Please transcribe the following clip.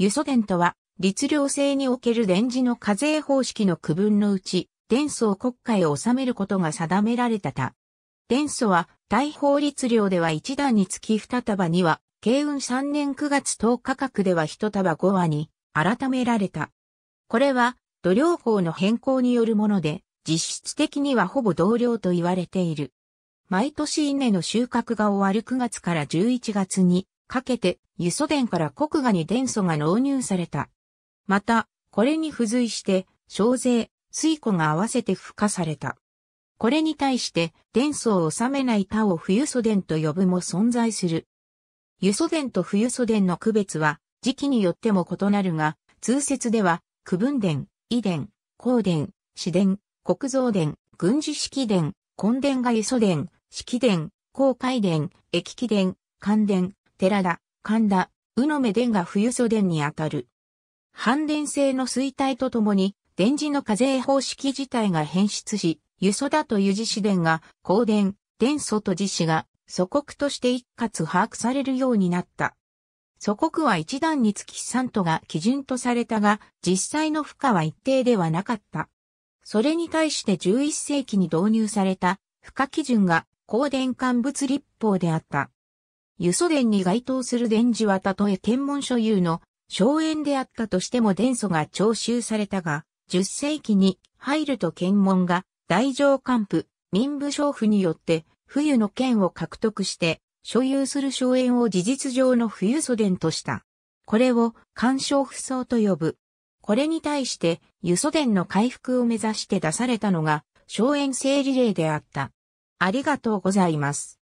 輸送電とは、律令制における電磁の課税方式の区分のうち、電素を国家へ収めることが定められたた。電素は、大法律令では1段につき2束には、慶運3年9月10価格では1束5話に、改められた。これは、土量法の変更によるもので、実質的にはほぼ同量と言われている。毎年稲の収穫が終わる9月から11月にかけて輸送電から国賀に電素が納入された。また、これに付随して、小税、水庫が合わせて付加された。これに対して、電素を収めない他を富輸素電と呼ぶも存在する。輸送電と富輸素電の区別は、時期によっても異なるが、通説では、区分電、遺電、光電、私電、国造電、軍事式電、根電が輸送電、式電、公海電、駅機電、関電、寺田、神田、宇野目伝が冬祖伝にあたる。反伝性の衰退とともに、電磁の課税方式自体が変質し、輸祖だという自子伝が、公伝、伝祖と自子が、祖国として一括把握されるようになった。祖国は一段につき三都が基準とされたが、実際の負荷は一定ではなかった。それに対して11世紀に導入された、負荷基準が、公伝官物立法であった。輸デ電に該当する電磁はたとえ天文所有の荘園であったとしても電素が徴収されたが、10世紀に入ると検問が大乗官府、民部省府によって冬の剣を獲得して所有する荘園を事実上の冬素伝とした。これを干渉不相と呼ぶ。これに対して輸デ伝の回復を目指して出されたのが荘園整理例であった。ありがとうございます。